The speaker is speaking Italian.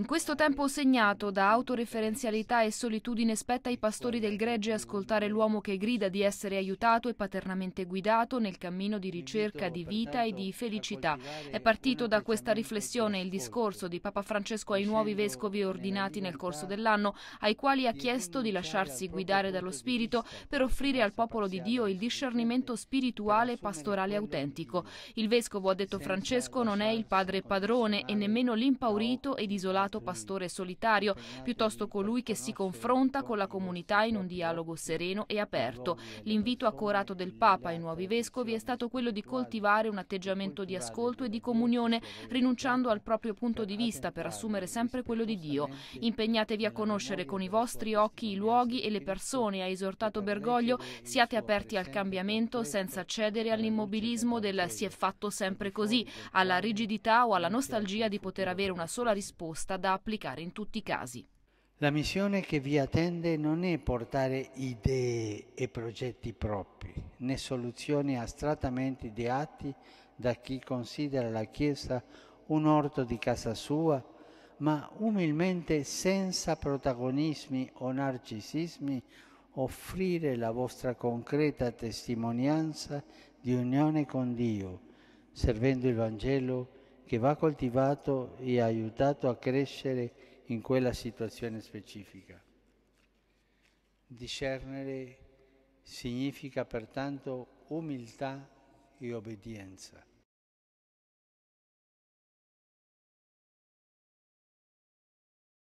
In questo tempo segnato da autoreferenzialità e solitudine spetta ai pastori del gregge ascoltare l'uomo che grida di essere aiutato e paternamente guidato nel cammino di ricerca di vita e di felicità. È partito da questa riflessione il discorso di Papa Francesco ai nuovi vescovi ordinati nel corso dell'anno, ai quali ha chiesto di lasciarsi guidare dallo Spirito per offrire al popolo di Dio il discernimento spirituale e pastorale autentico. Il vescovo, ha detto Francesco, non è il padre padrone e nemmeno l'impaurito ed isolato chiamato pastore solitario, piuttosto colui che si confronta con la comunità in un dialogo sereno e aperto. L'invito accorato del Papa ai nuovi vescovi è stato quello di coltivare un atteggiamento di ascolto e di comunione, rinunciando al proprio punto di vista per assumere sempre quello di Dio. Impegnatevi a conoscere con i vostri occhi i luoghi e le persone, ha esortato Bergoglio, siate aperti al cambiamento senza cedere all'immobilismo del si è fatto sempre così, alla rigidità o alla nostalgia di poter avere una sola risposta proposta da applicare in tutti i casi. La missione che vi attende non è portare idee e progetti propri, né soluzioni astrattamente ideati da chi considera la Chiesa un orto di casa sua, ma umilmente senza protagonismi o narcisismi offrire la vostra concreta testimonianza di unione con Dio, servendo il Vangelo che va coltivato e aiutato a crescere in quella situazione specifica. Discernere significa pertanto umiltà e obbedienza.